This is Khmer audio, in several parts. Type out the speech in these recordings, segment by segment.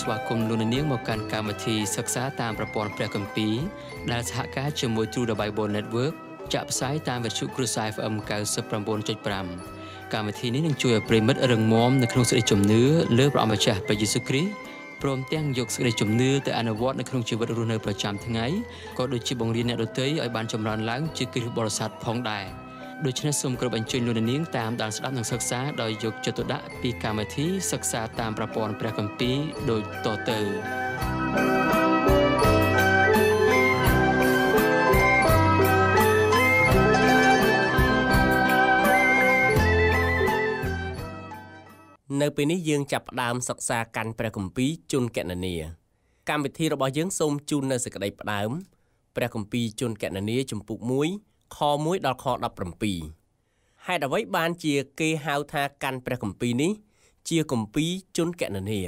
ស្វាគមន៍លោកនាងមកកាន់កម្មវិធីសិក្សាតាមប្រព័ន្ធព្រះគម្ពីរដែលសហការជាមួយ True the Bible Network ចាក់ផ្សាយតាមវិទ្យុគ្រួសារ FM 99.5កម្មវិធីនេះនឹងជួយឲ្យប្រិមិត្តរឹងមាំនៅក្នុងសេចក្តីជំនឿលើព្រះអម្ចាស់ព្រះយេស៊ូវគ្រីស្ទព្រមទាំងយកសេចក្តីជំនឿទៅអនុវត្តនៅក្នុងជីវិតរស់នៅប្រចាំថ្ងៃក៏ដូចជាបង្រៀនអ្នកដទៃឲ្យបានចម្រើនឡើងជាគ្រីស្ទបរិស័ទផងដែរ។ដូច្នេះសូមគ្រប់អញ្ជើញលោកនាងតាមដានស្ដាប់និងសិក្សាដោយយកចិត្តទុកដាក់ពីកម្មវិធីសិក្សាតាមប្រព័ន្ធព្រះគម្ពីរដូចតទៅនៅពេលនេះយើងចាប់ផ្ដើមសិក្សាកាន់ព្រះគម្ពីរជនកណនីកម្មវិធីរបស់យើងសូមជូននៅសេចក្តីផ្ដើមព្រះគម្ពីរជនកណនីជំពូក1ខ1ដល់ខ17ហេតុអ្វីបានជា គេហៅថាកាន់ព្រះគម្ពីរនេះ ជាគម្ពីរជនកណនី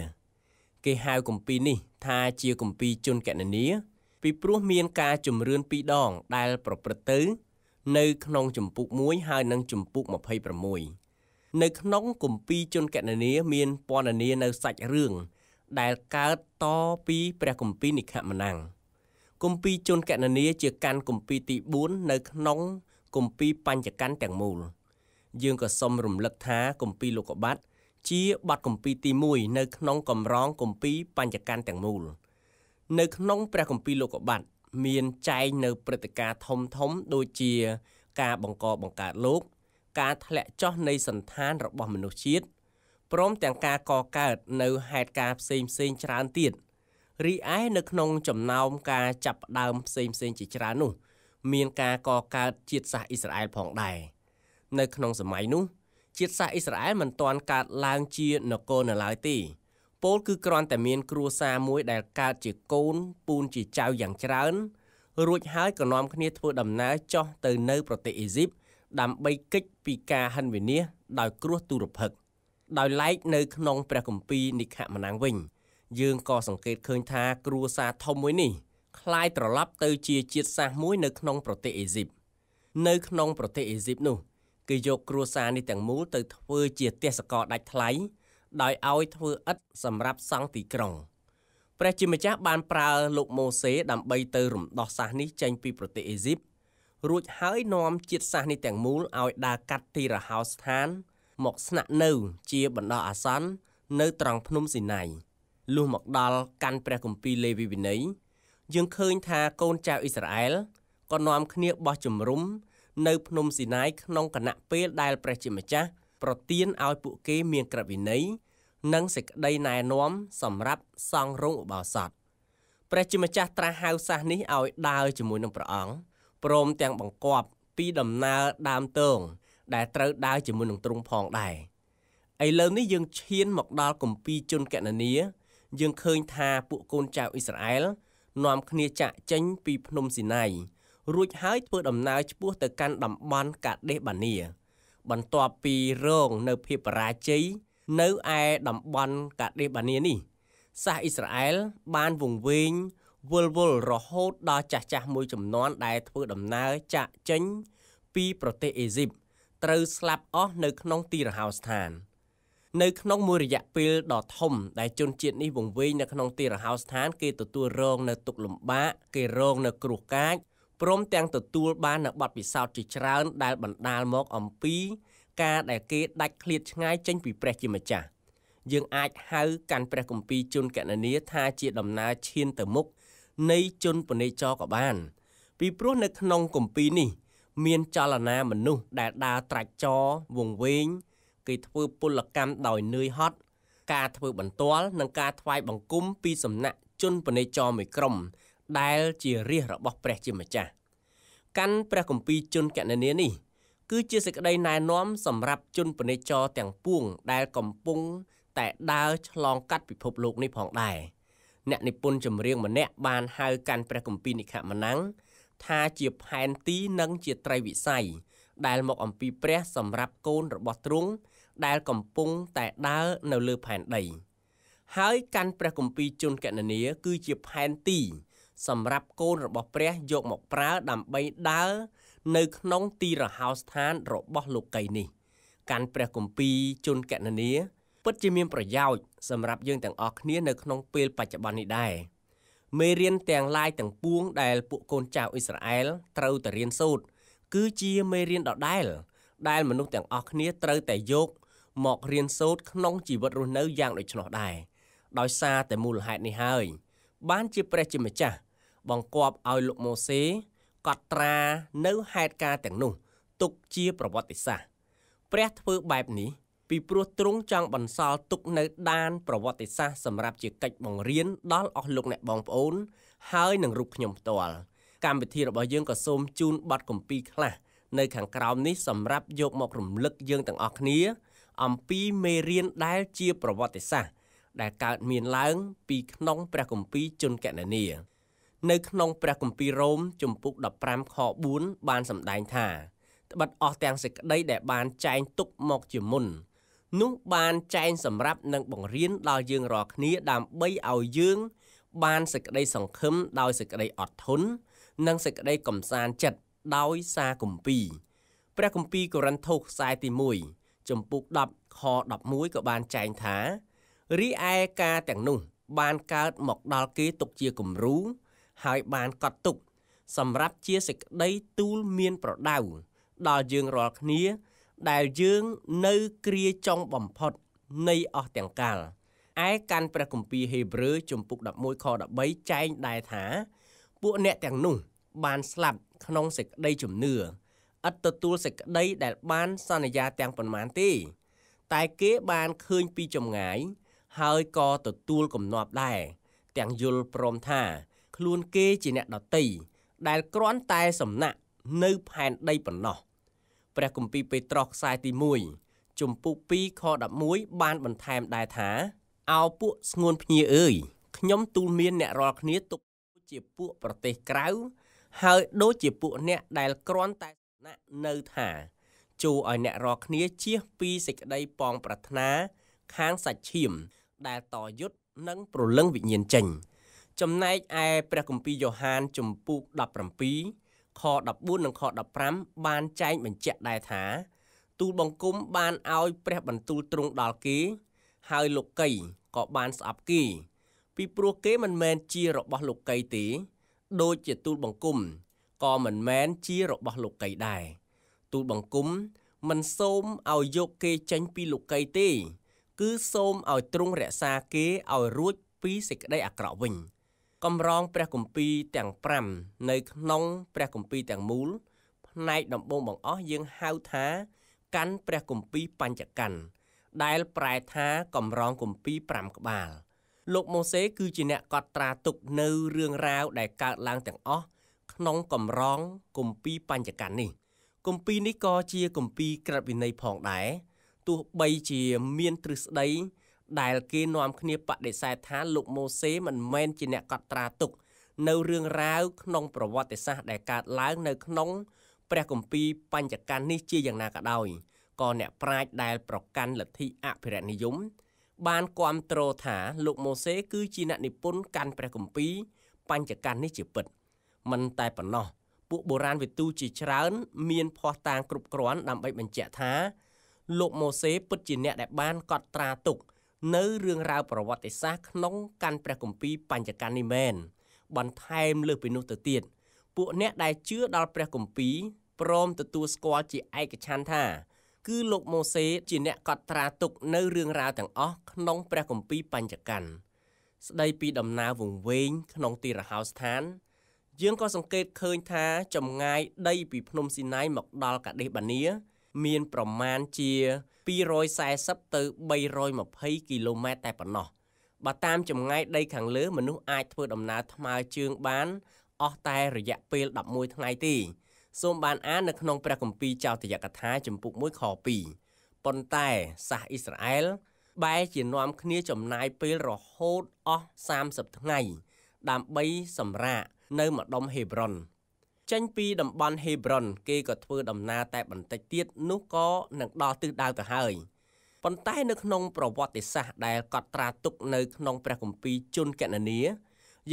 គេហៅគម្ពីរនេះថាជាគម្ពីរជនកណនីពីព្រោះមានការជំរឿនពីរដង ដែលប្រព្រឹត្តទៅនៅក្នុងចម្ពោះ1ហើយនិងចម្ពោះ26នៅក្នុងគម្ពីរជនកណនីមានពណ៌នានៅសាច់រឿងដែលកើតតពីព្រះគម្ពីរនិខមណាំងគម្ពីរជនកណនីជាកាន់គម្ពីរទី4នៅក្នុងគម្ពីរបញ្ញាកាន់ទាំងមូល យើងក៏សូមរំលឹកថាគម្ពីរលោកុបាតជាបទគម្ពីរទី1នៅក្នុងកម្រងគម្ពីរបញ្ញាកាន់ទាំងមូលនៅក្នុងព្រះគម្ពីរលោកុបាតមានចែងនៅព្រឹត្តិការណ៍ធំធំដូចជា ការបង្កបង្កើតលោក ការធ្លាក់ចុះនៃសន្តានរបស់មនុស្សជាតិព្រមទាំងការកកើត នៅហេតុការណ៍ផ្សេងៗច្រើនទៀត។រីឯនៅក្នុងចំណោមការចាប់ផ្ដើមផ្សេងផ្សេងជាច្រើននោះ មានការកកើតជាតិសាសន៍អ៊ីស្រាអែលផងដែរនៅក្នុងសម័យនោះ ជាតិសាសន៍អ៊ីស្រាអែលមិនទាន់កើតឡើងជានគរនៅឡើយទេពោលគឺគ្រាន់តែមានគ្រួសារមួយដែលកើតជាកូនពូនជាចៅយ៉ាងច្រើន រួចហើយក៏នាំគ្នាធ្វើដំណើរចុះទៅនៅប្រទេសអេស៊ីបដើម្បីគេចពីការហិនវិនាសដោយគ្រោះទុរភិក្សដោយឡែកនៅក្នុងព្រះគម្ពីរនិខមណាំងវិញយើងក៏សង្កេតឃើញថាគ្រួសារធំមួយនេះคล้ายត្រឡប់ទៅជាជាតិសាសន៍មួយ នៅក្នុង ប្រទេសអេស៊ីបនៅក្នុងប្រទេសអេស៊ីបនោះគេយកគ្រួសារនេះទាំងមូលទៅធ្វើជាទេសករដាច់ថ្លៃដោយឲ្យធ្វើឥដ្ឋសម្រាប់សង់ទីក្រុងព្រះជាម្ចាស់បានប្រើលោកម៉ូសេដើម្បីទៅរំដោះសាសនេះចេញពីប្រទេសអេស៊ីបរួចហើយនាំជាតិសាសនេះទាំងមូលឲ្យដើរកាត់ទីរហោស្ថាន មកស្នាក់នៅ ជាបណ្ដោះអាសន្ននៅ ត្រង់ភ្នំស៊ីណាយលុះមកដល់កាន់ព្រះគម្ពីរលេវីវិន័យយើងឃើញថាកូនចៅអ៊ីស្រាអែលក៏នាំគ្នាបោះជំរំនៅភ្នំស៊ីណាយក្នុងគណៈពេលដែលព្រះជាម្ចាស់ ប្រទានឲ្យពួកគេមានក្រឹតវិន័យនិងសេចក្តីណែនាំសម្រាប់សង់រោងឧបោសថព្រះជាម្ចាស់ត្រាស់ហៅសាសនេះឲ្យដើរជាមួយនឹងព្រះអង្គព្រមទាំងបង្គាប់ពីដំណើរដើមតងដែលត្រូវដើរជាមួយនឹងទ្រង់ផងដែរឥឡូវនេះយើងឈានមកដល់គម្ពីរជនកណនីយើងឃើញថាពួកកូនចៅអ៊ីស្រាអែលនាំគ្នាចាក់ចេញពីភ្នំស៊ីណាយរួចហើយធ្វើដំណើរឆ្ពោះទៅកាន់តំបន់កាដេសបានីបន្ទាប់ពីរងនៅភៀបរាជ័យនៅឯតំបន់កាដេសបានីនេះសាសអ៊ីស្រាអែល បានវង្វេងវល់វល់រហូតដល់ចាស់ចាស់មួយចំនួនដែលធ្វើដំណើរចាក់ចេញ ពីប្រទេសអេស៊ីបត្រូវស្លាប់អស់នៅក្នុងទីរហោស្ថាន។នៅក្នុងមួយរយៈពេលដ៏ធំដែលជនជាតិនេះវង្វេងនៅក្នុងទីរហោស្ថានគេទទួលរងនៅទុកលំបាកគេរងនៅគ្រោះកាចព្រមទាំងទទួលបាននៅបទពិសោធន៍ជាច្រើនដែលបណ្ដាលមកអំពីការដែលគេដាច់ឃ្លាតឆ្ងាយចេញពីព្រះជាម្ចាស់យើងអាចហៅកាន់ព្រះគម្ពីរជនកណនីថាជាដំណើរឈានទៅមុខនៃជនពនេចរក៏បាន ពីព្រោះនៅក្នុងគម្ពីរនេះ មានចលនាមនុស្សដែលដើរត្រាច់ចរវង្វេងគេធ្វើពលកម្មដោយនឿយហត់ការធ្វើ បន្ទាល់និងការថ្វាយបង្គំពីសំណាក់ជនពនេចរមួយក្រុម ដែលជារាជរបស់ព្រះជាម្ចាស់កាន់ព្រះគម្ពីរជនកណនានេះគឺជាសេចក្តីណែនាំសម្រាប់ជនពនេចរទាំងពួង ដែលកំពុងតែដើរឆ្លងកាត់ ពិភពលោកនេះផងដែរអ្នកនិពន្ធចម្រៀងម្នាក់បានហៅកាន់ព្រះគម្ពីរនិខមណង្គថាជាផែនទីនិងជាត្រីវិស័យដែល មកអំពីព្រះសម្រាប់កូនរបស់ទ្រង់ដែលកំពុងតែដើរនៅលើផែនដី ហើយកាន់ព្រះគម្ពីរជនកណនីគឺជាផែនទី សម្រាប់កូនរបស់ព្រះយកមកប្រើដើម្បីដើរនៅក្នុងទីរហោស្ថាន របស់លោកីនេះ កាន់ព្រះគម្ពីរជនកណនីពិតជាមានប្រយោជន៍សម្រាប់យើងទាំងអស់គ្នានៅក្នុងពេលបច្ចុប្បន្ននេះដែរមេរៀនទាំងឡាយទាំងពួង ដែលពួកកូនចៅអ៊ីស្រាអែលត្រូវតែរៀនសូត្រគឺជាមេរៀនដដែលដែលមនុស្សទាំងអស់គ្នាត្រូវតែយកមករៀនសូត្រក្នុងជីវិតរស់នៅយ៉ាងដូច្នោះដែរដោយសារតែមូលហេតុនេះហើយ បានជាព្រះជាម្ចាស់បង្គាប់ឲ្យលោកម៉ូសេកត់ត្រានៅហេតុការណ៍ទាំងនោះទុកជាប្រវត្តិសាស្ត្រព្រះធ្វើបែបនេះពីព្រោះទ្រង់ចង់បន្សល់ទុកនៅដាន ប្រវត្តិសាស្ត្រសម្រាប់ជាកិច្ចបង្រៀនដល់អស់លោកអ្នកបងប្អូនហើយនឹងរូបខ្ញុំផ្ទាល់កម្មវិធីរបស់យើងក៏សូមជូនប័ណ្ណកម្ពីខ្លះ នៅ ខាងក្រោមនេះសម្រាប់យកមករំលឹកយើងទាំងអស់គ្នាអំពីមេរៀនដែលជាប្រវត្តិសាស្ត្រដែលកើតមានឡើង ពី ក្នុងព្រះគម្ពីរជនកណនីនៅក្នុងព្រះគម្ពីររ៉ូមជំពូក15ខ4បានសម្ដែងថា ត្បិតអស់ទាំងសេចក្តីដែល បានចែងទុកមកជាមុននោះបានចែងសម្រាប់នឹងបង្រៀនដល់យើងរាល់គ្នាដើម្បីឲ្យយើង បានសេចក្តីសង្ឃឹមដោយសេចក្តីអត់ធន់និងសេចក្តីកំសាន្តចិត្តដោយសារគម្ពីរព្រះគម្ពីរកូរិនថូសខ្សែទី1ចំពុក10ខ11ក៏បានចែងថារីឯការទាំងនោះ បានកើតមកដល់គេទុកជាគំរូហើយបានកត់ទុក សម្រាប់ជាសេចក្តីទូលមានប្រដៅដល់យើងរាល់គ្នា ដែលយើងនៅគ្រាចុងបំផុតនៃអស់ទាំងកាលឯកាន់ព្រះគម្ពីរហេព្រើរជំពូក11ខ13ចែងដែរថាពួកអ្នកទាំងនោះបានស្លាប់ក្នុងសេចក្តីជំនឿឥតទទួលសេចក្តីដែលបាន សន្យាទាំងប៉ុន្មានទេតែគេបានឃើញពីចម្ងាយ ហើយក៏ទទួលគំនាប់ដែរទាំងយល់ព្រមថា ខ្លួនគេជាអ្នកដតីដែលគ្រាន់តែសំណាក់នៅផែនដីប៉ុណ្ណោះព្រះគម្ពីរពេត្រុសខ្សែទី1ជំពូក2ខ11បានបន្ថែមដែរថាអោពួកស្ងួនភ្ញៀអើយខ្ញុំទូលមានអ្នករាល់គ្នាទុកជាពួកប្រទេសក្រៅហើយដូចជាពួកអ្នកដែលគ្រាន់តែណៈនៅថា ជួឲ្យអ្នករាល់គ្នាជៀសពីសេចក្តីប៉ងប្រាថ្នា ខាងសាច់ឈាមដែលតយុទ្ធនិងប្រលឹងវិញ្ញាណចេញចំណែកឯព្រះគម្ពីរយ៉ូហានជំពូក17ខ14និងខ15បានចែងបញ្ជាក់ដែរថា ទូលបង្គំបានឲ្យព្រះបន្ទូលទ្រង់ដល់គេហើយលោកីក៏បានស្អប់គេពីព្រោះគេមិនមែនជារបស់លោកីទេដូចជាទូលបង្គំក៏មិនមែនជារបស់លោកីដែរទូលបង្គំ មិនសូមឲ្យយកគេចេញពីលោកីទេ គឺសូមឲ្យទ្រង់រក្សាគេឲ្យរួចពីសេចក្តីអាក្រក់វិញកម្រង ព្រះគម្ពីរទាំង5នៅក្នុងព្រះគម្ពីរទាំងមូល ផ្នែកដំបូងបង្អស់យើងហៅថាកាន់ព្រះគម្ពីរបញ្ចកាន់ដែលប្រែថាកម្រងគម្ពីរ5ក្បាល លោកម៉ូសេ គឺជាអ្នកកត់ត្រាទុកនៅរឿងរ៉ាវដែលកើតឡើងទាំងអស់ក្នុងកម្រងគម្ពីរបัญចកណ្ឌនេះគម្ពីរនេះក៏ជាគម្ពីរក្រឹតវិន័យផងដែរទោះបីជាមានទ្រឹស្ដីដែលគេនាំគ្នាបដិសេធថាលោកម៉ូសេមិនមែនជាអ្នកកត់ត្រាទុកនៅរឿងរ៉ាវក្នុងប្រវត្តិសាស្ត្រដែលកើតឡើងនៅក្នុង ព្រះគម្ពីរបัญចកណ្ឌនេះជាយ៉ាងណាក៏ដោយក៏អ្នកប្រាជ្ញដែល ប្រកាន់លទ្ធិអភិរនិយម បានគាំទ្រថាលោកម៉ូសេគឺជាអ្នកនិពន្ធកាន់ព្រះគម្ពីរបัญចកណ្ឌនេះជាពិត។មិនតែប៉ុណ្ណោះ ពួកបុរាណវិទូជាច្រើន មានភ័ស្តុតាងគ្រប់គ្រាន់ដើម្បីបញ្ជាក់ថាលោកម៉ូសេពិតជាអ្នកដែលបានកត់ត្រាទុក នៅរឿងរ៉ាវប្រវត្តិសាស្ត្រក្នុងកាន់ព្រះគម្ពីរបញ្ញាកានេះមែនបន្ថែមលើពីនោះទៅទៀតពួកអ្នកដែលជឿដល់ព្រះគម្ពីរព្រមទទួលស្គាល់ជាឯកច្ឆន្ទថា គឺលោកម៉ូសេ ជាអ្នកកត់ត្រាទុកនៅរឿងរ៉ាវទាំងអស់ក្នុងព្រះគម្ពីរបញ្ញាកាន់ស្ដីពីដំណើរវង្វេងក្នុងទីរហោស្ថានយើងក៏សង្កេតឃើញថាចម្ងាយដីពីភ្នំស៊ីណាយមកដល់កាដេសបានីមានប្រមាណជា240ទៅ320គីឡូម៉ែត្រតែប៉ុណ្ណោះបើតាមចម្ងាយដីខាងលើមនុស្សអាចធ្វើដំណើរថ្មើរជើងបានអស់តែរយៈពេល11ថ្ងៃទេសូមបានអាននៅក្នុងព្រះគម្ពីរចោទយកថាចំពុក1ខ2ប៉ុន្តែសាសអ៊ីស្រាអែល បែរជានាំគ្នាចំណាយពេលរហូតអស់30ថ្ងៃដើម្បីសម្រាកនៅម្ដុំហេប្រុនចេញពីតំបន់ហេប្រុនគេក៏ធ្វើដំណើរតែបន្តិចទៀតនោះក៏នឹងដល់ទិសដៅទៅហើយប៉ុន្តែនៅក្នុងប្រវត្តិសាស្ត្រដែលកត់ត្រាទុកនៅក្នុងព្រះគម្ពីរជួនកណនី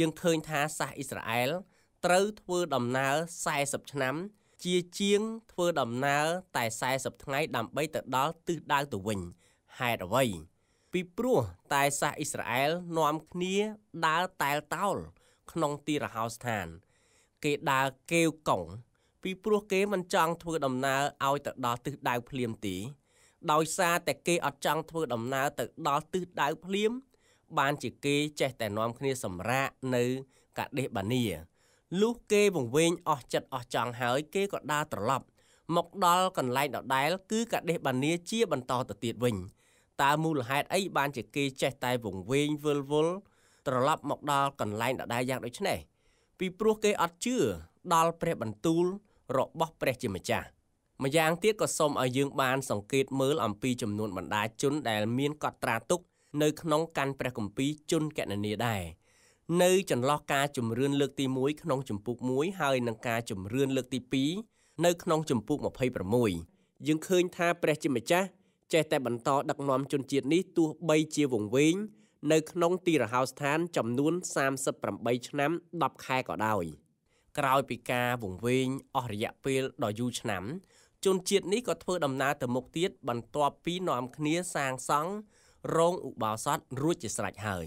យើងឃើញថាសាសអ៊ីស្រាអែលត្រូវធ្វើដំណើរ40ឆ្នាំជាជាងធ្វើដំណើរតែ40ថ្ងៃដើម្បីទៅដល់ទិសដៅទៅវិញហេតុអ្វីពីព្រោះតែសាសអ៊ីស្រាអែលនាំគ្នាដើរតែលតោលក្នុងទីរហោស្ថានគេដើរគេវកង់ពីព្រោះគេមិនចង់ធ្វើដំណើរឲ្យទៅដល់ទិសដៅភ្លាមទី ដោយសារតែគេអត់ចង់ធ្វើដំណើរទៅដល់ទិសដៅភ្លាម បានជាគេចេះតែនាំគ្នាសម្រាកនៅកាដេសបានីលុះគេវង្វេងអស់ចិត្តអស់ចង់ហើយគេក៏ដើរត្រឡប់ មកដល់កន្លែងដដែលគឺកាដេសបានីជាបន្តទៅទៀតវិញតើមូលហេតុអីបានជាគេចេះតែវង្វេងវិលវល់ត្រឡប់មកដល់កន្លែងដដែលយ៉ាងដូចនេះពីព្រោះគេអត់ជឿដល់ព្រះបន្ទូលរបស់ព្រះជាម្ចាស់ម្យ៉ាងទៀតក៏សូមឲ្យយើងបានសង្កេតមើលអំពីចំនួនបណ្ដាជនដែលមានកត់ត្រាទុកនៅក្នុងកាន់ព្រះគម្ពីរជនកណនីដែរនៅចន្លោះការជំរឿនលើកទី1ក្នុងជំពូក1ហើយនឹងការជំរឿនលើកទី2នៅក្នុងជំពូក26យើងឃើញថាព្រះជាម្ចាស់ចេះតែបន្តដឹកនាំជនជាតិនេះទោះបីជាវង្វេងនៅក្នុងទីរហោស្ថាន ចំនួន38ឆ្នាំ10ខែក៏ដោយក្រោយពីការវង្វេងអស់រយៈពេលដ៏យូរឆ្នាំជនជាតិនេះក៏ធ្វើដំណើរទៅមុខទៀត បន្ទាប់ពីនាំគ្នាសាងសង់រោងឧបោសថរួចជាស្រេចហើយ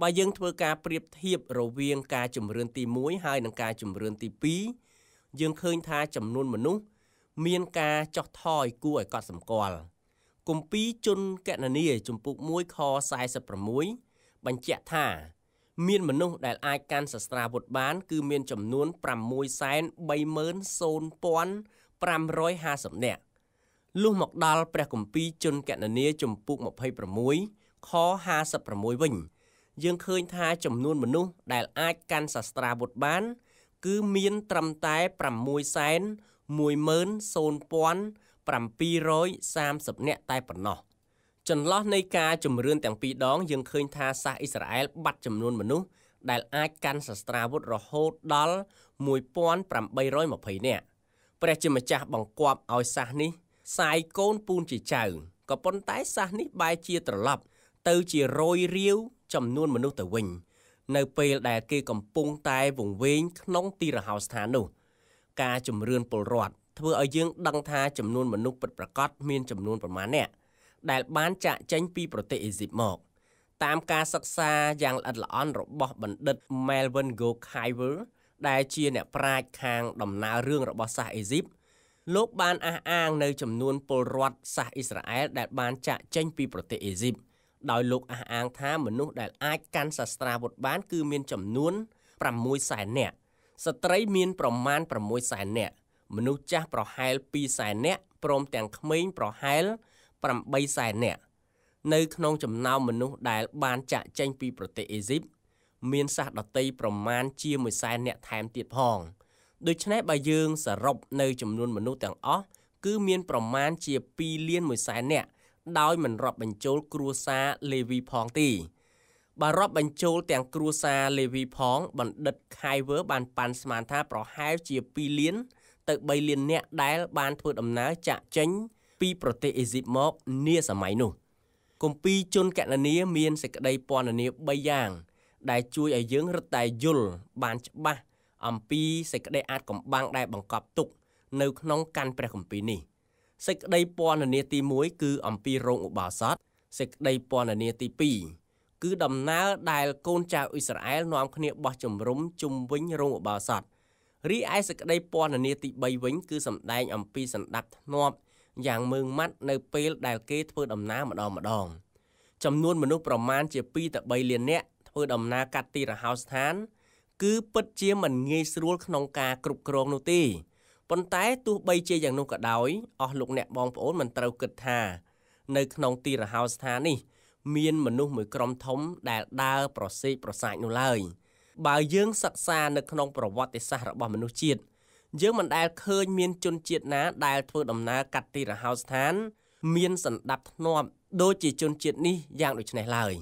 បើយើងធ្វើការប្រៀបធៀបរវាងការជំរឿនទី1ហើយនិងការជំរឿនទី2យើងឃើញថាចំនួនមនុស្សមានការចោះថយគួរឲ្យកត់សម្គាល់គម្ពីរជនកណនីជំពូក1ខ46បញ្ជាក់ថាមាន មនុស្សដែលអាចកាន់សាស្ត្រាវុធបាន គឺមានចំនួន630,550នាក់លុះមកដល់ព្រះគម្ពីរជនកណនីជំពូក26ខ56វិញ យើងឃើញថាចំនួនមនុស្សដែលអាចកាន់សាស្ត្រាវុធបាន គឺមានត្រឹមតែ600,000 10000 730នាក់តែប៉ុណ្ណោះ ចន្លោះនៃការជំរឿនទាំងពីរដង យើងឃើញថាសាសអ៊ីស្រាអែលបាត់ចំនួនមនុស្សដែលអាចកាន់សស្ត្រាវុធរហូតដល់1820នាក់ព្រះជាម្ចាស់បង្គាប់ឲ្យសាសនេះសាយកូនពូនជាចៅក៏ប៉ុន្តែសាសនេះបែរជាត្រឡប់ ទៅជារយរាវចំនួនមនុស្សទៅវិញនៅពេលដែលគេកំពុងតែវង្វេងក្នុង ទីរហោស្ថាននោះ ការជំរឿនពលរដ្ឋធ្វើឲ្យយើងដឹងថាចំនួនមនុស្សពិតប្រាកដមានចំនួនប្រមាណអ្នកដែលបានចាក់ចេញពីប្រទេសអេស៊ីបមកតាមការសិក្សាយ៉ាងល្អិតល្អន់របស់បណ្ឌិត Melvin Gokhaiver ដែលជាអ្នកប្រាជ្ញខាងដំណើររឿងរបស់សាសអេស៊ីបលោក បានអះអាងនៅចំនួនពលរដ្ឋសាសអ៊ីស្រាអែលដែល បានចាក់ចេញពីប្រទេសអេស៊ីបដោយលោកអះអាងថាមនុស្សដែលអាចកាន់សាស្ត្រាវុធបាន គឺមានចំនួន600,000នាក់ស្ត្រីមានប្រមាណ600,000នាក់មនុស្សចាស់ប្រហែល200,000នាក់ព្រមទាំងក្មេងប្រហែល800,000នាក់នៅ ក្នុងចំណោមមនុស្សដែលបានចាក់ចេញពីប្រទេសអេស៊ីប មានសាសដតីប្រមាណជា100,000នាក់ថែមទៀតផងដូច្នេះបើយើងសរុបនៅចំនួនមនុស្សទាំងអស់គឺ មាន ប្រមាណជា2លាន100,000នាក់ដោយមិនរាប់បញ្ចូលគ្រួសារលេវីផងទេបើរាប់បញ្ចូលទាំង គ្រួសារលេវីផងបណ្ឌិតខៃវើ បានប៉ាន់ស្មានថាប្រហែលជា2លានទៅ3លានអ្នកដែលបាន ធ្វើដំណើរចាក់ចេញ ពីប្រទេសអេស៊ីបមកនាសម័យនោះគម្ពីរជនកណនីមានសេចក្តីពណ៌នា3យ៉ាង ដែលជួយឲ្យយើងរត់តែយល់បានច្បាស់អំពីសេចក្តីអាចកំបាំងដែលបង្កប់ទុក នៅក្នុងកាន់ព្រះគម្ពីរនេះសេចក្តីពណ៌នាទី1គឺអំពីរោងឧបោសថសេចក្តីពណ៌នាទី2គឺដំណើរដែលកូនចៅអ៊ីស្រាអែលនាំគ្នាបោះជំរំជុំវិញរោងឧបោសថរីឯសេចក្តីពណ៌នាទី3វិញគឺសម្ដែងអំពីសន្តាប់ធ្នាប់យ៉ាងមើងម៉ាត់នៅពេលដែលគេធ្វើដំណើរម្ដងម្ដង ចំនួនមនុស្សប្រមាណជា2ទៅ3លាននាក់ធ្វើដំណើរកាត់ទីរហោស្ថាន គឺពិតជាមិនងាយស្រួលក្នុងការគ្រប់គ្រងនោះទេប៉ុន្តែទោះបីជាយ៉ាងនោះក៏ដោយ អស់លោកអ្នកបងប្អូនមិនត្រូវគិតថា នៅ ក្នុងទីរហោស្ថាននេះមានមនុស្សមួយក្រុមធំដែលដើរប្រសេកប្រសាចនោះឡើយបើយើងសិក្សានៅក្នុងប្រវត្តិសាស្ត្ររបស់មនុស្សជាតិយើងមិនដែលឃើញមានជនជាតិណាដែលធ្វើដំណើរកាត់ទីរហោស្ថានមានសន្តាប់ធ្នាប់ដូចជាជនជាតិនេះយ៉ាងដូចនេះឡើយ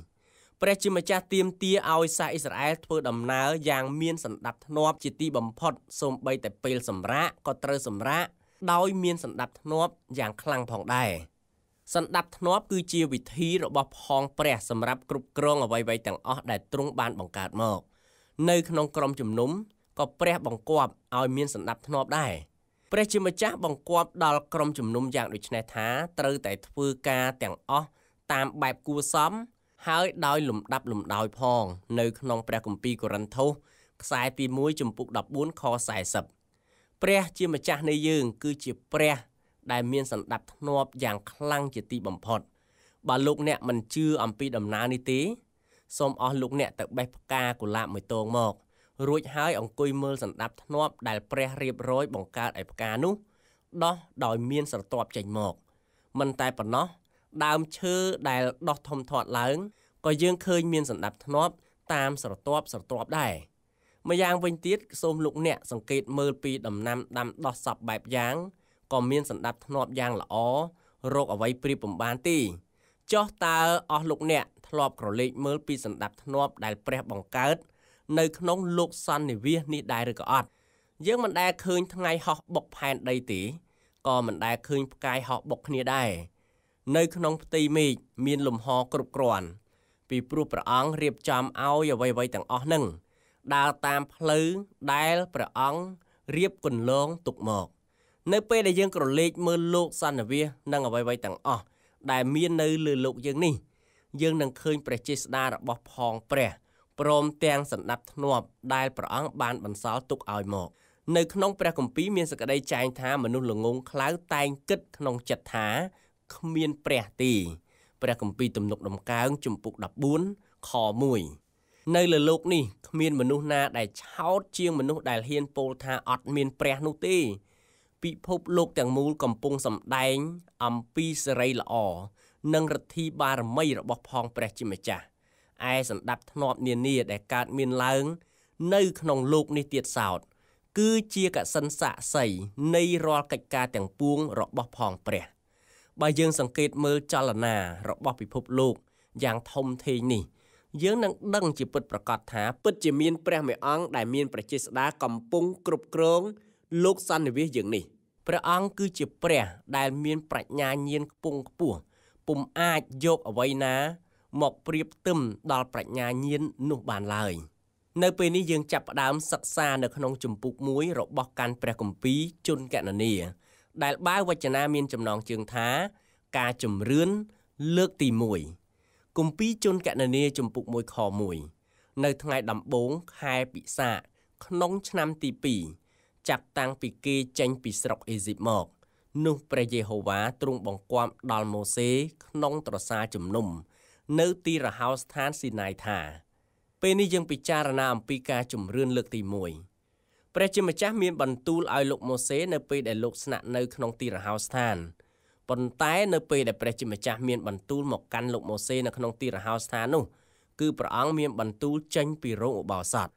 ព្រះជាម្ចាស់ទៀមទាឲ្យសាសអ៊ីស្រាអែលធ្វើដំណើរយ៉ាងមានសន្តាប់ធ្នាប់ជាទីបំផុតសូម្បីតែពេលសម្រាកក៏ត្រូវសម្រាកដោយមានសន្តាប់ធ្នាប់យ៉ាងខ្លាំងផងដែរ។សន្តាប់ធ្នាប់គឺជាវិធីរបស់ផងព្រះសម្រាប់គ្រប់គ្រងអ្វីៗទាំងអស់ដែលទ្រង់បានបង្កើតមក នៅ ក្នុងក្រុមជំនុំក៏ព្រះបង្គាប់ឲ្យមានសន្តាប់ធ្នាប់ដែរព្រះជាម្ចាស់បង្គាប់ដល់ក្រុមជំនុំយ៉ាងដូចនេះថាត្រូវតែធ្វើការទាំងអស់តាមបែបគួរសមហើយដោយលំដាប់លំដោយផង នៅ ក្នុង ព្រះគម្ពីរកូរិនថូសខ្សែទី1ចំពុក14ខ40ព្រះ ជាម្ចាស់នៃយើង គឺជាព្រះដែលមានសន្តាប់ធ្នាប់យ៉ាងខ្លាំងជាទីបំផុតបើលោកអ្នកមិនជឿអំពីដំណើរនេះទេសូមអស់លោកអ្នកទៅបេះផ្កាកុលាបមួយតងមករួចហើយអង្គុយមើលសន្តាប់ធ្នាប់ដែលព្រះរៀបរយបង្កើតឲ្យផ្កានោះដោះដោយមានស្រទាប់ចេញមកមិនតែប៉ុណ្ណោះដើមឈើដែលដោះធំធាត់ឡើងក៏យើងឃើញមានសន្តាប់ធ្នាប់តាមស្រទាប់ស្រទាប់ដែរម្យ៉ាងវិញទៀតសូមលោកអ្នក សង្កេតមើលពីដំណាំដាំដោះសពបែបយ៉ាងក៏មានសម្ដាប់ធ្នាប់យ៉ាងល្អរោគអ្វីព្រៀបបំបានទីចោះតើអស់លោកអ្នក ធ្លាប់ក្រឡេកមើលពីសម្ដាប់ធ្នាប់ដែលព្រះ បង្កើត នៅក្នុងលោកសន្និវាសនេះដែរឬក៏អត់យើងមិនដែលឃើញថ្ងៃហោះបុកផែនដីទេក៏មិនដែលឃើញផ្កាយហោះបុកគ្នាដែរនៅក្នុងផ្ទៃមេឃមានលំហគ្រប់គ្រាន់ ពីព្រោះព្រះអង្គរៀបចំឲ្យអ្វីៗទាំងអស់នឹងដើរតាមផ្លូវដែលព្រះអង្គរៀបគន្លងទុកមកនៅពេលដែលយើងក្រឡេកមើលលោកសន្និវាសនិងអ្វីៗទាំងអស់ដែលមាននៅលើលោកយើងនេះ យើងនឹងឃើញព្រះចេស្តារបស់ផងព្រះព្រមទាំងសន្តាប់ធ្នាប់ដែលព្រះអង្គបានបន្សល់ទុកឲ្យមក នៅក្នុងព្រះគម្ពីរមានសេចក្តីចែងថាមនុស្សល្ងងខ្លៅតែងគិតក្នុងចិត្តថាគ្មានព្រះទីព្រះគម្ពីរទំនុកដំកើងជំពូក14ខ1នៅលើโลกនេះគ្មានមនុស្សណាដែលឆោតជាងមនុស្សដែលហ៊ានពោលថាអត់មានព្រះនោះទេពិភពលោកទាំងមូលកំពុងសម្ដែង អំពីសេរីល្អនិងរទ្ធីបារមីរបស់ផងព្រះជាម្ចាស់ឯសន្តាប់ធ្នាប់នានាដែលកើតមានឡើង នៅ ក្នុងលោកនេះទៀតសោតគឺជាកសិនស័ក្តិសិទ្ធិនៃរាល់កិច្ចការទាំងពួងរបស់ផងព្រះបើយើងសង្កេតមើលចលនារបស់ពិភពលោកយ៉ាងធំធេងនេះយើងនឹងដឹងជាពិតប្រកបថាពិតជាមាន ព្រះមេអង្គដែលមាន ប្រជាស្ដាកំពុងគ្រប់គ្រង លោកសន្និវេសយើងនេះព្រះអង្គគឺជាព្រះដែលមានប្រាជ្ញាញាណខ្ពង់ខ្ពស់ពុំអាចយកអ្វីណាមកប្រៀបផ្ទឹមដល់ប្រាជ្ញាញាណនោះបានឡើយ នៅពេលនេះយើងចាប់ផ្ដើមសិក្សានៅក្នុងជំពូក1របស់កាន់ព្រះគម្ពីរជនកណនីដែលបាវវចនាមានចំណងជើងថាការជំរឿនលើកទី1គម្ពីរជនកណនីជំពូក1ខ1នៅថ្ងៃដំបូងខែពិសាក្នុងឆ្នាំទី2ចាប់តាំងពីគេចេញពីស្រុកអេស៊ីបមកនោះព្រះយេហូវ៉ាទ្រង់បង្គាប់ដល់ម៉ូសេក្នុងត្រសាលជំនុំនៅទីរហោស្ថានស៊ីណាយថាពេលនេះយើងពិចារណាអំពីការជំរឿនលើកទី1ព្រះជាម្ចាស់មានបន្ទូលឲ្យលោកម៉ូសេនៅពេលដែលលោកស្នាក់នៅក្នុងទីរហោស្ថានប៉ុន្តែនៅពេលដែលព្រះជាម្ចាស់មានបន្ទូលមកកាន់លោកម៉ូសេនៅក្នុងទីរហោស្ថាននោះគឺព្រះអង្គមានបន្ទូលចេញពីរោងឧបោសថ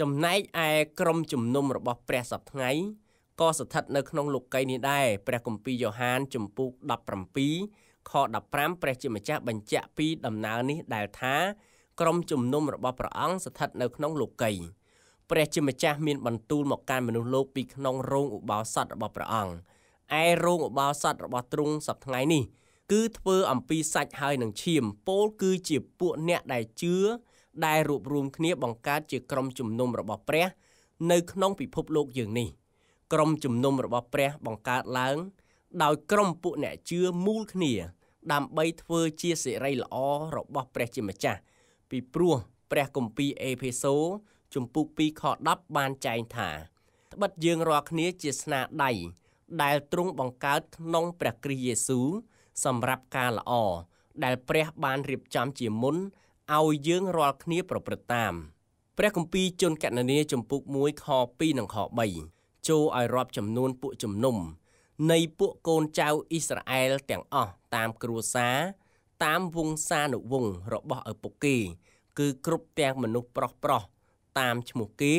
ចំណែកឯក្រុមជំនុំរបស់ព្រះសប្ថ្ងៃក៏ស្ថិតនៅក្នុងលោកីនេះដែរព្រះគម្ពីរយ៉ូហានជំពូក17ខ15ព្រះជាម្ចាស់បញ្ជាក់ពីដំណើរនេះដែលថា ក្រុមជំនុំរបស់ព្រះអង្គស្ថិតនៅក្នុងលោកីព្រះជាម្ចាស់មានបន្ទូលមកកាន់មនុស្សលោកពីក្នុងរោងឧបោសថរបស់ព្រះអង្គឯរោងឧបោសថរបស់ទ្រង់សប្ថ្ងៃនេះគឺធ្វើអំពីសាច់ហើយនឹងឈាមពោលគឺជាពួកអ្នកដែលជឿដែលរួបរួមគ្នាបង្កើតជាក្រុមជំនុំរបស់ព្រះ នៅក្នុងពិភពលោកយើងនេះ ក្រុម ជំនុំរបស់ ព្រះ បង្កើតឡើងដោយក្រុមពួកអ្នកជឿមូលគ្នា ដើម្បីធ្វើជាសេរីល្អរបស់ ព្រះ ជាម្ចាស់ពីព្រោះព្រះគម្ពីរអេភេសូជំពូក2ខ10បានចែងថាត្បិតយើងរាល់គ្នាជាស្នាដៃដែលទ្រង់បង្កើតក្នុង ព្រះគ្រីស្ទយេស៊ូវសម្រាប់ការល្អដែល ព្រះ បានរៀបចំជាមុនឲ្យយើងរាល់គ្នាប្រព្រឹត្តតាមព្រះគម្ពីរជនកណនាជំពូក1ខ2និងខ3ចូលឲ្យរាប់ចំនួនពួកជំនុំ នៃពួកកូនចៅអ៊ីស្រាអែលទាំងអស់តាមគ្រួសារតាមវង្សានុវង្សរបស់ឪពុកគេ គឺគ្រប់ទាំងមនុស្សប្រុសប្រុសតាមឈ្មោះគេ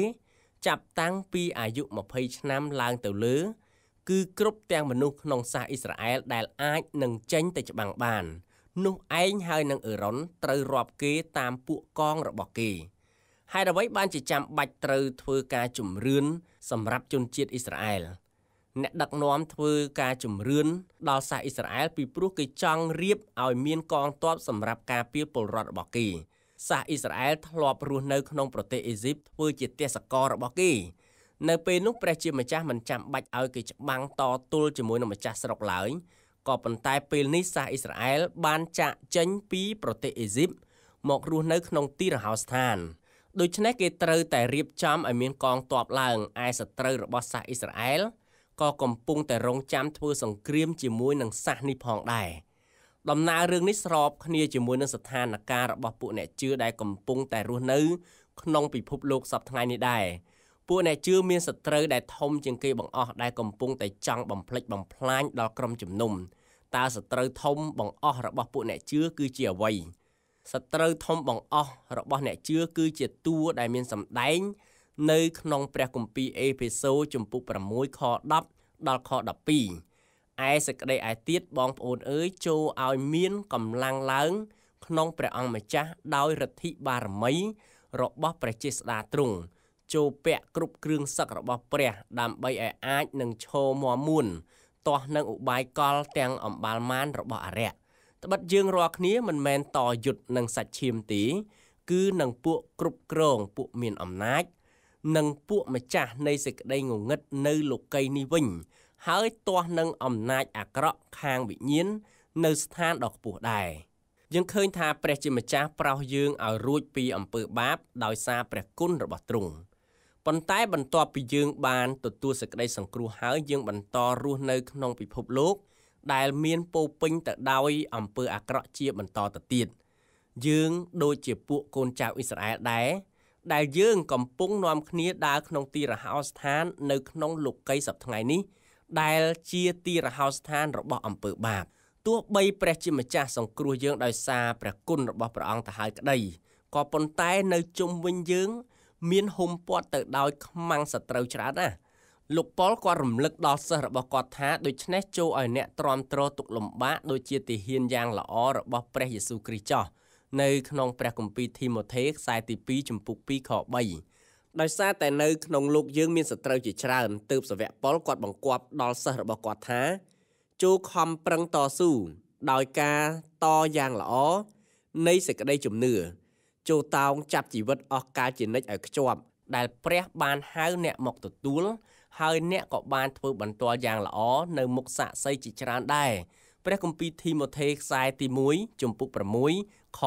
ចាប់តាំងពីអាយុ20ឆ្នាំឡើងទៅលើ គឺគ្រប់ទាំងមនុស្សក្នុងសាសអ៊ីស្រាអែល ដែលអាចនឹងចេញទៅច្បាំងបាននោះឯងហើយនឹងអេរ៉ុនត្រូវរាប់គេ តាមពួកកងរបស់គេហេតុអ្វីបានជាចាំបាច់ត្រូវធ្វើការជំរឿនសម្រាប់ជនជាតិអ៊ីស្រាអែលអ្នកដឹកនាំធ្វើការជំរឿនដល់សាសអ៊ីស្រាអែលពីព្រោះគេចង់រៀបឲ្យមានកងទ័ពសម្រាប់ការពារពលរដ្ឋរបស់គេសាសអ៊ីស្រាអែលធ្លាប់រស់នៅក្នុងប្រទេសអេស៊ីបធ្វើជាទេសកររបស់គេនៅពេលនោះព្រះជាម្ចាស់មិនចាំបាច់ឲ្យគេច្បាំងតទល់ជាមួយនឹងម្ចាស់ស្រុកឡើយក៏ប៉ុន្តែពេលនេះសាសអ៊ីស្រាអែលបានចាក់ចេញពីប្រទេសអេស៊ីបមករស់នៅ ក្នុងទីរហោស្ថានដូច្នេះគេត្រូវតែរៀបចំឲ្យមានកងទ័ពឡើងឯសត្រូវរបស់សាសអ៊ីស្រាអែលក៏កំពុងតែរងចាំធ្វើសង្គ្រាមជាមួយនឹងសាសនេះផងដែរដំណើររឿងនេះស្របគ្នាជាមួយនឹងស្ថានភាពរបស់ពួកអ្នកជឿដែលកំពុងតែរស់នៅ ក្នុងពិភពលោកសពថ្ងៃនេះដែរពួកអ្នកជឿមានសត្រូវដែលធំជាងគេបង្អស់ដែលកំពុងតែចង់បំផ្លិចបំផ្លាញដល់ក្រុមជំនុំតើសត្រូវធំបង្អស់របស់ពួកអ្នកជឿគឺជាអ្វីសត្រូវធំបង្អស់របស់អ្នកជឿគឺជាតួដែលមានសម្ដែង នៅ ក្នុងព្រះគម្ពីរអេភេសូជំពូក6ខ10ដល់ខ12ឯសេចក្តីឯទៀតបងប្អូនអើយចូលឲ្យមានកម្លាំងឡើង ក្នុង ព្រះអង្គម្ចាស់ដោយឫទ្ធិបារមី របស់ព្រះចេស្តាទ្រង់ចូលពាក់គ្រប់គ្រឿងសឹករបស់ព្រះដើម្បីឲ្យអាចនឹងឈោមមួនទាស់នឹងឧបាយកល ទាំងអំបាលម៉ានរបស់អរិយត្បិតយើងរាល់គ្នាមិនមែនតយុទ្ធនឹងសាច់ឈាមទីគឺនឹងពួកគ្រប់គ្រងពួកមានអំណាចនិង ពួកម្ចាស់នៃសេចក្តីងងឹតនៅលោកីយ៍នេះវិញហើយទាស់នឹងអំណាចអាក្រក់ខាងវិញ្ញាណនៅ ស្ថានដ៏ខ្ពស់ដែរយើងឃើញថាព្រះជាម្ចាស់ប្រោសយើងឲ្យរួចពីអំពើបាប ដោយសារព្រះគុណរបស់ទ្រង់ប៉ុន្តែបន្ទាប់ពីយើងបានទទួលសេចក្តីសង្គ្រោះហើយយើងបន្តរស់នៅក្នុងពិភពលោក ដែលមានពោពេញទៅដោយអំពើអាក្រក់ជាបន្តទៅទៀតយើងដូចជាពួកកូនចៅអ៊ីស្រាអែលដែរដែលយើងកំពុងនាំគ្នាដើរក្នុងទីរហោស្ថាននៅក្នុងលោកីយ៍សប្តាហ៍នេះដែលជាទីរហោស្ថានរបស់អំពើបាបទោះបីព្រះជាម្ចាស់សង្គ្រោះយើងដោយសារព្រះគុណរបស់ព្រះអង្គទៅហើយក្តីក៏ប៉ុន្តែនៅជុំវិញយើងមានហុំព័ទ្ធទៅដោយ ខ្មាំងសត្រូវច្រើនណាស់លោកប៉ុលគាត់រំលឹកដល់សិស្សរបស់គាត់ថាដូច្នេះចូលឲ្យអ្នកទ្រាំទ្រទុកលំបាកដូចជាទាហានយ៉ាងល្អរបស់ព្រះយេស៊ូវគ្រីស្ទចោះនៅក្នុងព្រះគម្ពីរធីម៉ូថេខ្សែទី2ចំពុក2ខ3ដោយសារតែនៅ ក្នុងលោក យើងមានសត្រូវជាច្រើនទើបសាវកប៉ុលគាត់បង្គាប់ដល់សិស្សរបស់គាត់ថាចូលខំប្រឹងតស៊ូដោយការតយ៉ាងល្អនៃសេចក្តីជំនឿជោតោងចាប់ជីវិតអស់កាលជានិច្ចឲ្យខ្ជាប់ដែលព្រះ បានហៅអ្នកមកទទួលហើយអ្នកក៏បានធ្វើបន្ទាល់យ៉ាងល្អ នៅ មុខសាក្សីជាច្រើនដែរព្រះគម្ពីរធីម៉ូថេខ្សែទី1ជំពូក6ខ12មក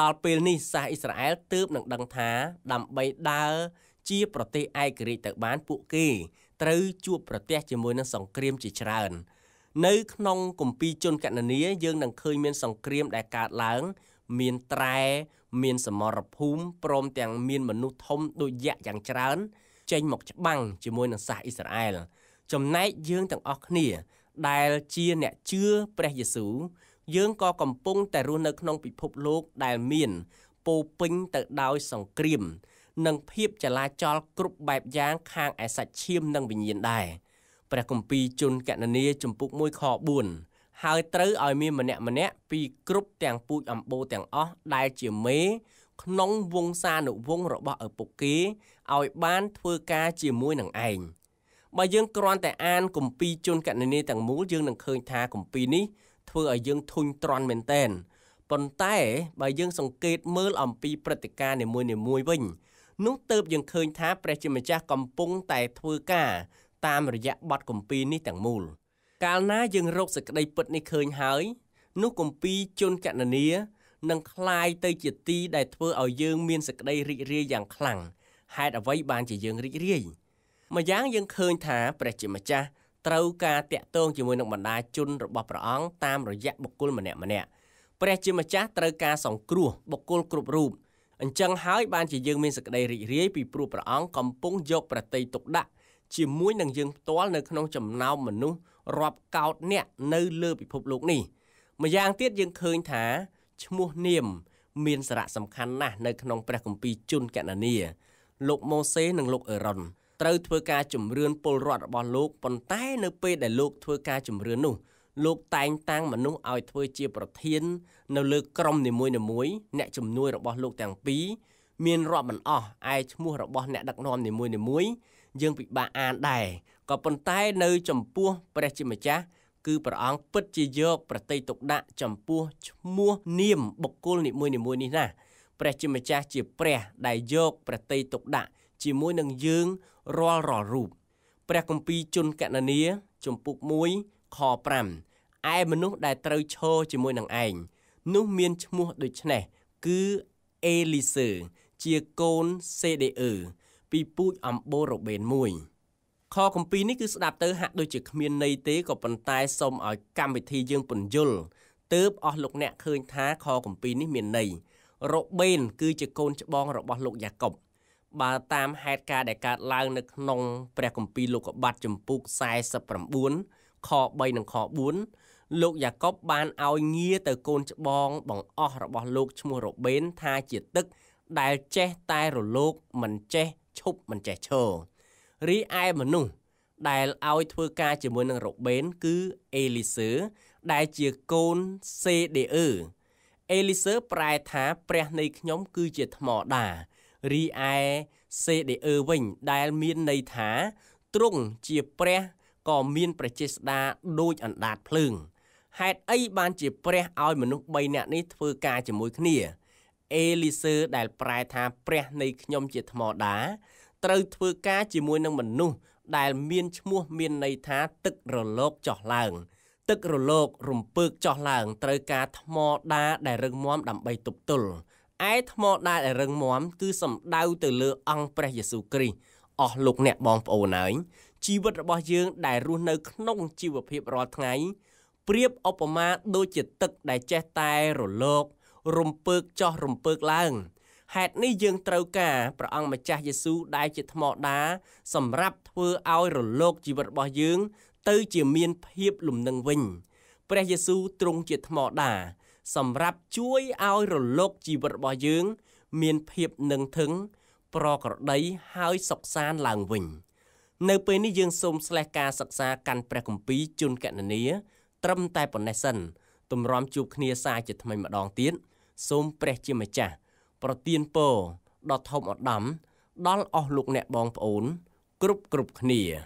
ដល់ពេលនេះសាសអ៊ីស្រាអែលទើបនឹងដឹងថាដើម្បីដើរជាប្រទេសឯករាជ្យទៅបានពួកគេត្រូវជួបប្រទះជាមួយនឹងសង្គ្រាមជាច្រើន នៅ ក្នុងគម្ពីរជនកណនីយើងនឹងឃើញមានសង្គ្រាមដែលកើតឡើងមានត្រែមានសមរភូមិព្រមទាំងមានមនុស្សធំដូចយក្សយ៉ាងច្រើន ចេញមកច្បាំងជាមួយនឹងសាសអ៊ីស្រាអែលចំណែកយើងទាំងអស់គ្នាដែលជាអ្នកជឿព្រះយេស៊ូវយើងក៏កំពុងតែរស់នៅក្នុងពិភពលោកដែលមានពោពេញទៅដោយសង្គ្រាមនិងភាពចលាចលគ្រប់បែបយ៉ាងខាងឯសាច់ឈាមនិងវិញ្ញាណដែរព្រះគម្ពីរជនកណនីជំពូក1ខ4ហើយត្រូវឲ្យមានម្នាក់ម្នាក់ពីគ្រប់ទាំងពូជអម្បូរទាំងអស់ដែល ជាមេក្នុងវងសានុវងរបស់ឪពុកគេឲ្យបានធ្វើការជាមួយនឹងឯងបើយើងគ្រាន់តែអានគម្ពីរជនកណនីទាំងមូលយើងនឹងឃើញថាគម្ពីរនេះ ធ្វើឲ្យយើងធុញទ្រាន់មែនទែនប៉ុន្តែបើយើង សង្កេតមើលអំពីព្រឹត្តិការណ៍នីមួយៗវិញនោះទៅយើងឃើញថាព្រះជាម្ចាស់កំពុង តែធ្វើការតាមរយៈបទគម្ពីរនេះទាំងមូល។កាលណាយើងរកសេចក្តីពិតនេះឃើញហើយ នោះគម្ពីរជនកណនីនឹងคลายទៅជាទីដែលធ្វើឲ្យយើង មានសេចក្តីរីករាយយ៉ាងខ្លាំងហេតុអ្វី បានជាយើងរីករាយម្យ៉ាងយើងឃើញថាព្រះជាម្ចាស់ត្រូវការតាក់ទងជាមួយនឹងបណ្ដាជនរបស់ព្រះអង្គតាមរយៈបុគ្គលម្នាក់ម្នាក់ព្រះជាម្ចាស់ត្រូវការសង្គ្រោះបុគ្គលគ្រប់រូបអញ្ចឹងហើយបាន ជាយើងមានសេចក្តីរីករាយពីព្រោះព្រះអង្គកំពុងយកប្រតិទុកដាក់ ជាមួយនឹងយើងផ្ទាល់នៅក្នុងចំណោមមនុស្សរាប់កោតអ្នកនៅលើពិភពលោកនេះម្យ៉ាងទៀតយើងឃើញថាឈ្មោះនាមមានសារៈសំខាន់ណាស់នៅក្នុងព្រះគម្ពីរជនកណនីលោកម៉ូសេនិងលោកអេរ៉ុនត្រូវធ្វើការជំរឿនពលរដ្ឋរបស់លោកប៉ុន្តែនៅពេលដែលលោកធ្វើការជំរឿននោះលោកតែងតាំងមនុស្សឲ្យធ្វើជាប្រធាននៅលើក្រុមនីមួយៗអ្នកជំនួយរបស់លោកទាំងពីរមានរាប់មិនអស់ឯឈ្មោះរបស់អ្នកដឹកនាំនីមួយៗយើងពិបាកអានដែរក៏ប៉ុន្តែ នៅចំពោះព្រះជាម្ចាស់គឺព្រះអង្គពិតជាយក ប្រតិទុកដាក់ចំពោះឈ្មោះនាមបុគ្គលនីមួយៗនេះណាព្រះជាម្ចាស់ជាព្រះ ដែលយក ប្រតិទុកដាក់ ជាមួយនឹងយើងរាល់រាល់រូបព្រះគម្ពីរជនកណនីជំពូក1ខ5ឯមនុស្សដែលត្រូវឈរជាមួយនឹងឯងនោះមានឈ្មោះដូចនេះគឺអេលីសើជាកូនសេដេអឺពីពូជអំបូរ៉ូបេន1ខកម្ពីនេះគឺស្ដាប់ទៅហាក់ដូចជាគ្មានន័យទេក៏ប៉ុន្តែសូមឲ្យ កម្មវិធីយើងពន្យល់ទៅបអស់លោកអ្នកឃើញថាខកម្ពីនេះមានន័យរបេន គឺជាកូនច្បងរបស់ លោកយ៉ាកុបបើ តាមហេតុការដែលកើតឡើងនៅក្នុង ព្រះគម្ពីរលោកុបាតចំពុក49ខ3និងខ4លោកយ៉ាកុបបានឲ្យងារទៅកូនច្បងបង្អស់របស់ លោកឈ្មោះរបេនថាជាទឹកដែលចេះតែរលោកមិនចេះឈប់មិនចេះឈររីឯមនុស្សដែលឲ្យធ្វើការជាមួយនឹងរ៉ូបេនគឺអេលីសឺដែលជាកូនសេដេអឺអេលីសឺប្រែថាព្រះនៃខ្ញុំគឺជាថ្មដារីឯសេដេអឺវិញដែលមានន័យថាទ្រង់ជាព្រះក៏មានប្រជេស្តាដូចអណ្ដាតភ្លើងហេតុអីបានជាព្រះឲ្យមនុស្ស3នាក់នេះធ្វើការជាមួយគ្នាអេលីសឺដែលប្រែថាព្រះនៃខ្ញុំជាថ្មដាត្រូវធ្វើការជាមួយនឹងមនុស្សដែលមានឈ្មោះមានន័យថាទឹករលកចោះឡើង ទឹករលករំពើកចោះឡើង ត្រូវការថ្មដាដែលរឹងមាំដើម្បីទប់ទល់ឯថ្មដាដែលរឹងមាំគឺសំដៅទៅលើអង្គព្រះយេស៊ូវគ្រីស្ទអស់លោកអ្នកបងប្អូនហើយជីវិតរបស់យើងដែលរស់នៅក្នុងជីវភាពរាល់ថ្ងៃប្រៀបឧបមាដូចជាទឹកដែលចេះតែរលករំពើកចោះរំពើកឡើងហេតុនេះយើងត្រូវការព្រះអង្គម្ចាស់យេស៊ូវដែលជាថ្មដា សម្រាប់ធ្វើឲ្យរលោកជីវិតរបស់យើង ទៅជាមានភាពលំនឹងវិញ ព្រះយេស៊ូវទ្រង់ជាថ្មដា សម្រាប់ជួយឲ្យរលោកជីវិតរបស់យើង មានភាពនឹងធឹងប្រក្រតីហើយសុខសាន្តឡើងវិញ នៅពេលនេះយើងសូមស្លេះការសិក្សាកាន់ព្រះគម្ពីរជួនកណនីត្រឹមតែប៉ុណ្ណេះសិនទម្រាំជួបគ្នាសារជាថ្មីម្ដងទៀតសូមព្រះជាម្ចាស់ប្រទៀនពរដល់ធំឧត្តមដល់អស់លោក អ្នក បងប្អូន គ្រប់គ្រប់គ្នា thank you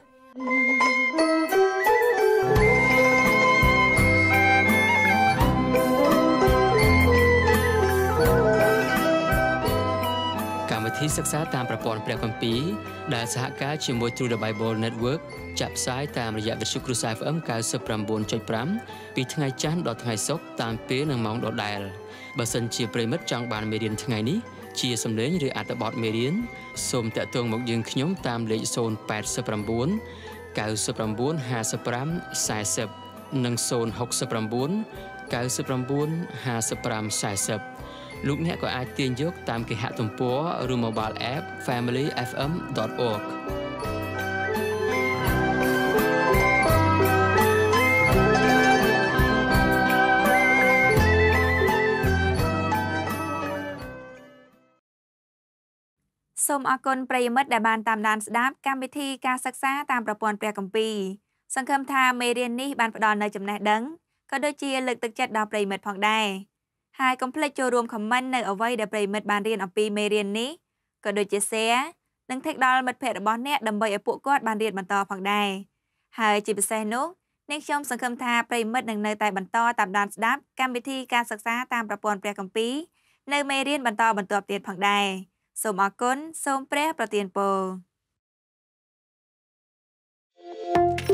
វិធីសិក្សាតាមប្រព័ន្ធព្រះគម្ពីរដែលសហការជាមួយ True the Bible Network ចាក់ផ្សាយតាមរយៈវិទ្យុគ្រូសា FM 99.5ពីថ្ងៃច័ន្ទដល់ថ្ងៃศุកร์តាមពេលនិងម៉ោងដដែល។បើសិនជាប្រិមិត្តចង់បានមេរៀនថ្ងៃនេះជាសំឡេងឬអត្ថបទមេរៀនសូមតាក់ទងមកយើងខ្ញុំតាមលេខ089 99 55 40និង069 995540លោកអ្នកក៏អាចទាញយកតាមគេហទំព័រឬ mobile app familyfm.org សូមអរគុណប្រិយមិត្តដែលបានតាមដានស្ដាប់ កម្មវិធីការសិក្សាតាមប្រព័ន្ធព្រះគម្ពីរសង្ឃឹមថាមេរៀននេះបានផ្ដល់នូវចំណេះដឹងក៏ដូចជា លើកទឹកចិត្តដល់ប្រិយមិត្តផងដែរហើយកុំភ្លេចចូលរួម comment នៅអ្វីដែលប្រិយមិត្តបានរៀនអំពីមេរៀននេះក៏ដូចជា share និង tag ដល់មិត្តភ័ក្តិរបស់អ្នកដើម្បីឲ្យពួកគាត់បានរៀនបន្តផងដែរហើយជាពិសេសនោះអ្នកខ្ញុំ សង្ឃឹមថាប្រិយមិត្តនឹងនៅតែបន្តតាមដានស្ដាប់កម្មវិធីការសិក្សាតាមប្រព័ន្ធព្រះគម្ពីរនៅមេរៀនបន្តបន្ទាប់ទៀតផងដែរ។សូមអរគុណសូមព្រះប្រទានពរ thank you